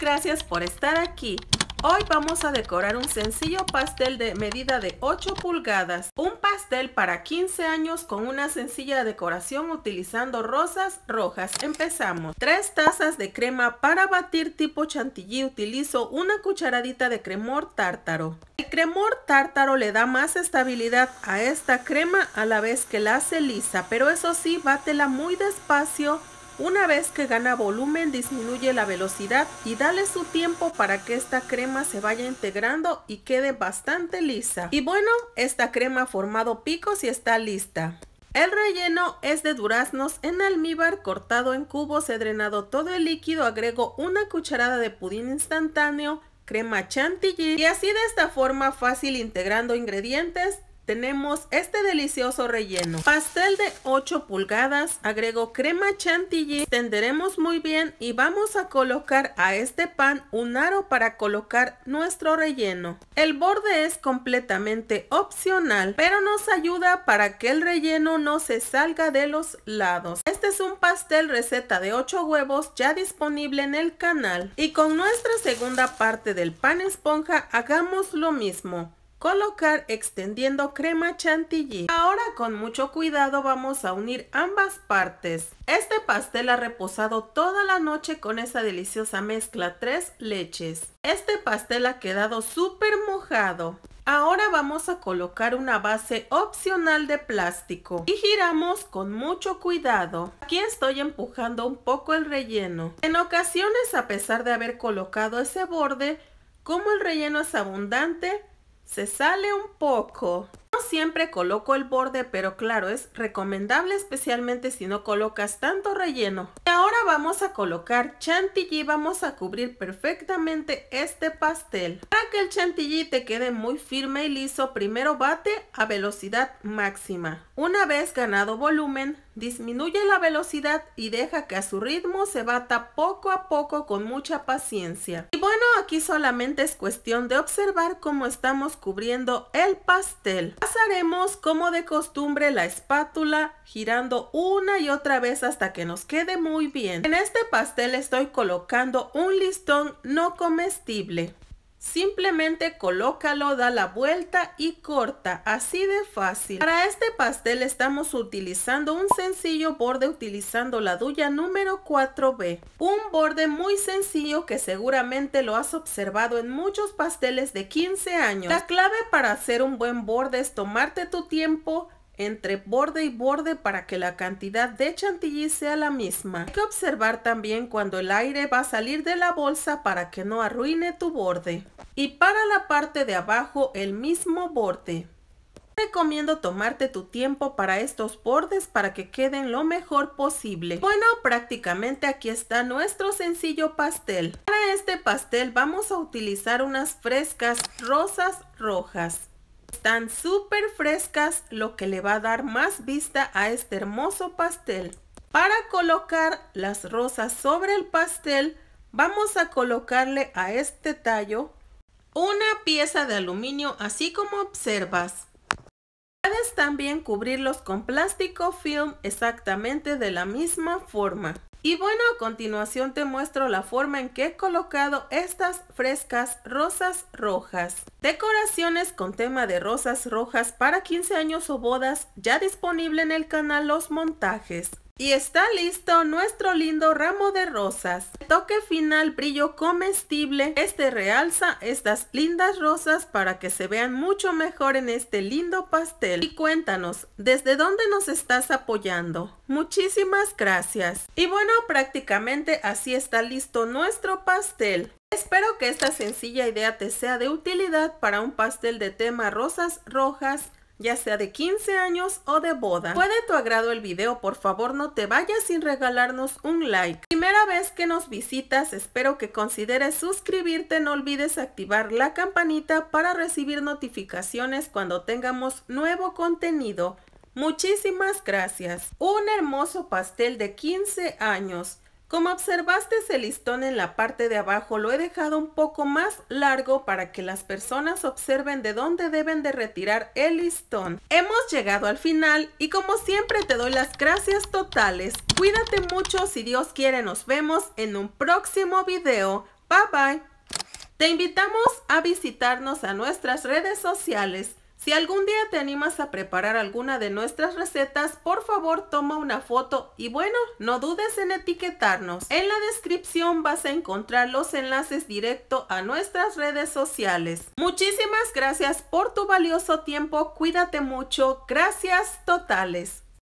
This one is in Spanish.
gracias por estar aquí. Hoy vamos a decorar un sencillo pastel de medida de 8 pulgadas, un pastel para 15 años con una sencilla decoración utilizando rosas rojas. Empezamos. tres tazas de crema para batir tipo chantilly utilizo una cucharadita de cremor tártaro. El cremor tártaro le da más estabilidad a esta crema a la vez que la hace lisa, pero eso sí, bátela muy despacio una vez que gana volumen disminuye la velocidad y dale su tiempo para que esta crema se vaya integrando y quede bastante lisa. Y bueno, esta crema ha formado picos y está lista. El relleno es de duraznos en almíbar cortado en cubos, he drenado todo el líquido, agrego una cucharada de pudín instantáneo, crema chantilly y así de esta forma fácil integrando ingredientes tenemos este delicioso relleno. Pastel de 8 pulgadas, agrego crema chantilly, tenderemos muy bien y vamos a colocar a este pan un aro para colocar nuestro relleno. El borde es completamente opcional, pero nos ayuda para que el relleno no se salga de los lados. Este es un pastel receta de 8 huevos ya disponible en el canal. Y con nuestra segunda parte del pan esponja hagamos lo mismo colocar extendiendo crema chantilly. Ahora con mucho cuidado vamos a unir ambas partes. Este pastel ha reposado toda la noche con esa deliciosa mezcla tres leches. Este pastel ha quedado súper mojado. Ahora vamos a colocar una base opcional de plástico y giramos con mucho cuidado. Aquí estoy empujando un poco el relleno. En ocasiones a pesar de haber colocado ese borde, como el relleno es abundante, se sale un poco. No siempre coloco el borde, pero claro, es recomendable especialmente si no colocas tanto relleno. Y ahora vamos a colocar chantilly, vamos a cubrir perfectamente este pastel. Para que el chantilly te quede muy firme y liso, primero bate a velocidad máxima. Una vez ganado volumen, Disminuye la velocidad y deja que a su ritmo se bata poco a poco con mucha paciencia. Y bueno, aquí solamente es cuestión de observar cómo estamos cubriendo el pastel. Pasaremos como de costumbre la espátula girando una y otra vez hasta que nos quede muy bien. En este pastel estoy colocando un listón no comestible. Simplemente colócalo, da la vuelta y corta, así de fácil. Para este pastel estamos utilizando un sencillo borde utilizando la duya número 4B. Un borde muy sencillo que seguramente lo has observado en muchos pasteles de 15 años. La clave para hacer un buen borde es tomarte tu tiempo, entre borde y borde para que la cantidad de chantilly sea la misma. Hay que observar también cuando el aire va a salir de la bolsa para que no arruine tu borde. Y para la parte de abajo el mismo borde. Recomiendo tomarte tu tiempo para estos bordes para que queden lo mejor posible. Bueno, prácticamente aquí está nuestro sencillo pastel. Para este pastel vamos a utilizar unas frescas rosas rojas. Están súper frescas lo que le va a dar más vista a este hermoso pastel. Para colocar las rosas sobre el pastel vamos a colocarle a este tallo una pieza de aluminio así como observas. Puedes también cubrirlos con plástico film exactamente de la misma forma. Y bueno, a continuación te muestro la forma en que he colocado estas frescas rosas rojas. Decoraciones con tema de rosas rojas para 15 años o bodas ya disponible en el canal Los Montajes. Y está listo nuestro lindo ramo de rosas. toque final brillo comestible. Este realza estas lindas rosas para que se vean mucho mejor en este lindo pastel. Y cuéntanos, ¿desde dónde nos estás apoyando? Muchísimas gracias. Y bueno, prácticamente así está listo nuestro pastel. Espero que esta sencilla idea te sea de utilidad para un pastel de tema rosas rojas ya sea de 15 años o de boda. puede tu agrado el video, por favor no te vayas sin regalarnos un like. Primera vez que nos visitas, espero que consideres suscribirte, no olvides activar la campanita para recibir notificaciones cuando tengamos nuevo contenido. Muchísimas gracias. Un hermoso pastel de 15 años. Como observaste ese listón en la parte de abajo lo he dejado un poco más largo para que las personas observen de dónde deben de retirar el listón. Hemos llegado al final y como siempre te doy las gracias totales. Cuídate mucho, si Dios quiere nos vemos en un próximo video. Bye bye. Te invitamos a visitarnos a nuestras redes sociales. Si algún día te animas a preparar alguna de nuestras recetas, por favor toma una foto y bueno, no dudes en etiquetarnos. En la descripción vas a encontrar los enlaces directo a nuestras redes sociales. Muchísimas gracias por tu valioso tiempo, cuídate mucho, gracias totales.